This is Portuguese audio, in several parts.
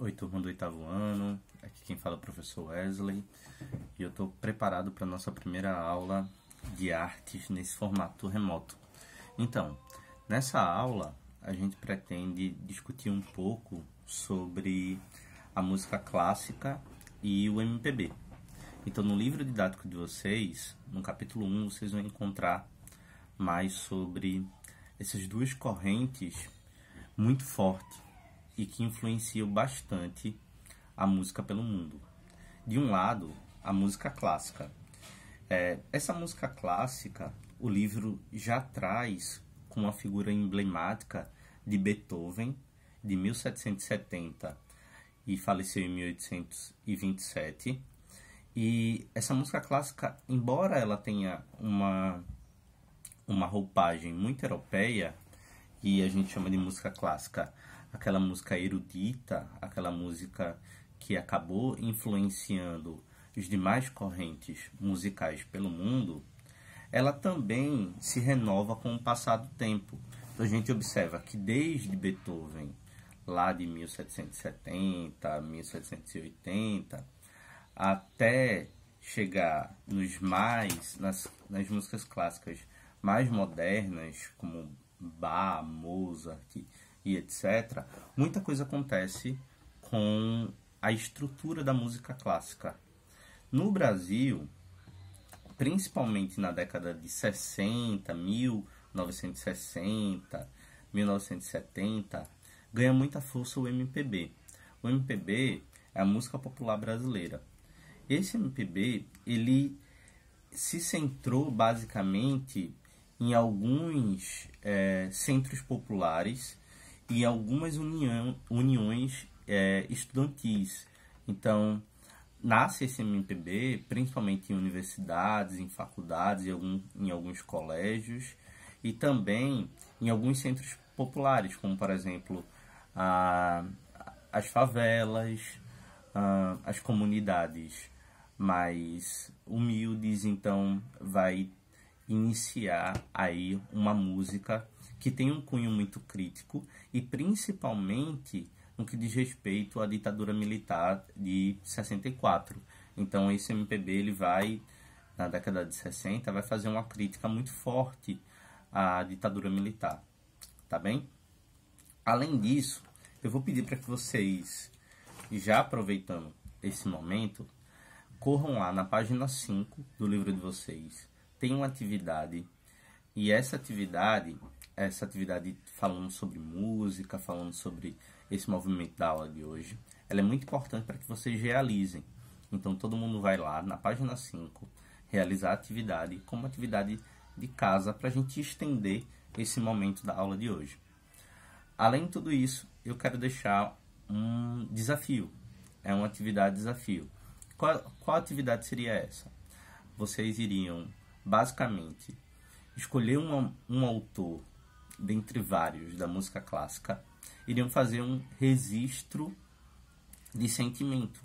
Oi, turma do oitavo ano. Aqui quem fala é o professor Wesley. E eu estou preparado para a nossa primeira aula de artes nesse formato remoto. Então, nessa aula, a gente pretende discutir um pouco sobre a música clássica e o MPB. Então, no livro didático de vocês, no capítulo 1, vocês vão encontrar mais sobre essas duas correntes muito fortes e que influenciou bastante a música pelo mundo. De um lado, a música clássica. É, essa música clássica, o livro já traz com a figura emblemática de Beethoven, de 1770 e faleceu em 1827. E essa música clássica, embora ela tenha uma, uma roupagem muito europeia, e a gente chama de música clássica aquela música erudita, aquela música que acabou influenciando os demais correntes musicais pelo mundo, ela também se renova com o passar do tempo. Então a gente observa que desde Beethoven, lá de 1770, 1780, até chegar nos mais nas, nas músicas clássicas mais modernas, como Bach, Mozart, e etc., muita coisa acontece com a estrutura da música clássica. No Brasil, principalmente na década de 60, 1960, 1970, ganha muita força o MPB. O MPB é a música popular brasileira. Esse MPB, ele se centrou basicamente em alguns é, centros populares e algumas união, uniões é, estudantis. Então, nasce esse MPB principalmente em universidades, em faculdades, em, algum, em alguns colégios e também em alguns centros populares, como por exemplo a, as favelas, a, as comunidades mais humildes, então vai iniciar aí uma música que tem um cunho muito crítico e principalmente no que diz respeito à ditadura militar de 64. Então esse MPB ele vai na década de 60 vai fazer uma crítica muito forte à ditadura militar, tá bem? Além disso, eu vou pedir para que vocês já aproveitando esse momento, corram lá na página 5 do livro de vocês tem uma atividade e essa atividade, essa atividade falando sobre música, falando sobre esse movimento da aula de hoje, ela é muito importante para que vocês realizem. Então todo mundo vai lá na página 5 realizar a atividade como atividade de casa para a gente estender esse momento da aula de hoje. Além de tudo isso, eu quero deixar um desafio. É uma atividade desafio. Qual, qual atividade seria essa? Vocês iriam basicamente, escolher um, um autor dentre vários da música clássica, iriam fazer um registro de sentimento.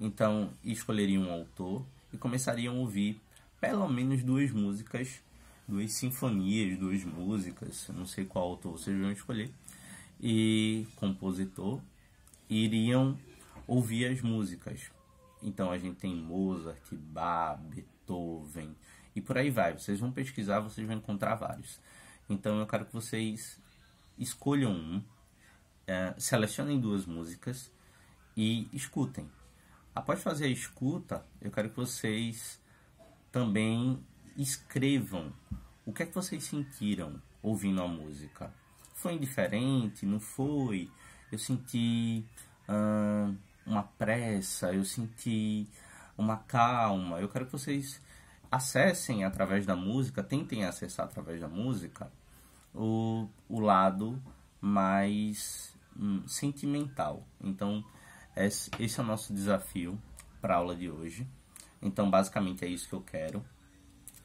Então, escolheriam um autor e começariam a ouvir pelo menos duas músicas, duas sinfonias, duas músicas, não sei qual autor vocês vão escolher, e compositor, iriam ouvir as músicas. Então, a gente tem Mozart, Bach, Beethoven, e por aí vai. Vocês vão pesquisar, vocês vão encontrar vários. Então eu quero que vocês escolham um, é, selecionem duas músicas e escutem. Após fazer a escuta, eu quero que vocês também escrevam o que é que vocês sentiram ouvindo a música. Foi indiferente? Não foi? Eu senti hum, uma pressa, eu senti uma calma. Eu quero que vocês acessem através da música, tentem acessar através da música o, o lado mais hum, sentimental. Então, esse, esse é o nosso desafio para a aula de hoje. Então, basicamente é isso que eu quero.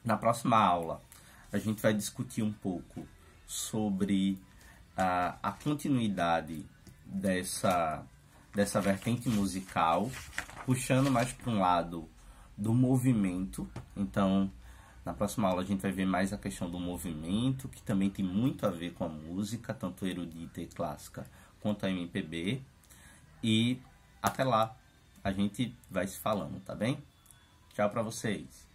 Na próxima aula, a gente vai discutir um pouco sobre a, a continuidade dessa, dessa vertente musical, puxando mais para um lado do movimento. Então, na próxima aula a gente vai ver mais a questão do movimento, que também tem muito a ver com a música, tanto erudita e clássica quanto a MPB. E até lá, a gente vai se falando, tá bem? Tchau para vocês.